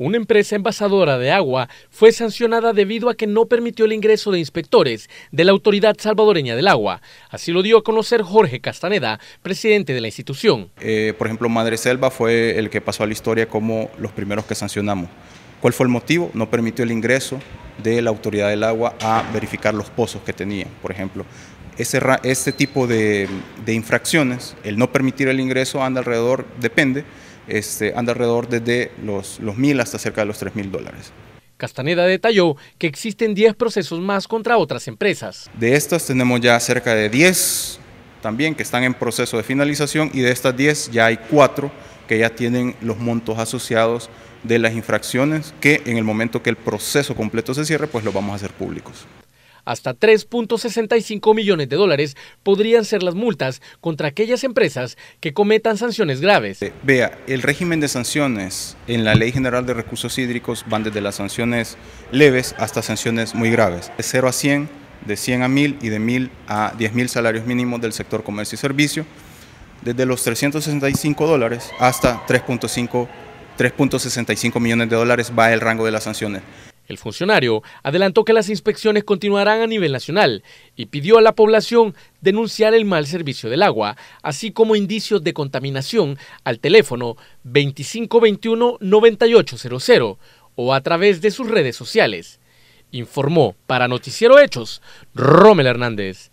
Una empresa envasadora de agua fue sancionada debido a que no permitió el ingreso de inspectores de la Autoridad Salvadoreña del Agua. Así lo dio a conocer Jorge Castaneda, presidente de la institución. Eh, por ejemplo, Madre Selva fue el que pasó a la historia como los primeros que sancionamos. ¿Cuál fue el motivo? No permitió el ingreso de la Autoridad del Agua a verificar los pozos que tenía. por ejemplo. Ese, tipo de, de infracciones, el no permitir el ingreso anda alrededor, depende, este, anda alrededor desde los, los 1.000 hasta cerca de los 3.000 dólares. Castaneda detalló que existen 10 procesos más contra otras empresas. De estas tenemos ya cerca de 10 también que están en proceso de finalización y de estas 10 ya hay 4 que ya tienen los montos asociados de las infracciones que en el momento que el proceso completo se cierre, pues lo vamos a hacer públicos. Hasta 3.65 millones de dólares podrían ser las multas contra aquellas empresas que cometan sanciones graves. Eh, vea, el régimen de sanciones en la Ley General de Recursos Hídricos van desde las sanciones leves hasta sanciones muy graves. De 0 a 100, de 100 a 1000 y de 1000 a 10.000 salarios mínimos del sector comercio y servicio, desde los 365 dólares hasta 3.65 millones de dólares va el rango de las sanciones. El funcionario adelantó que las inspecciones continuarán a nivel nacional y pidió a la población denunciar el mal servicio del agua, así como indicios de contaminación al teléfono 2521-9800 o a través de sus redes sociales. Informó para Noticiero Hechos Rommel Hernández.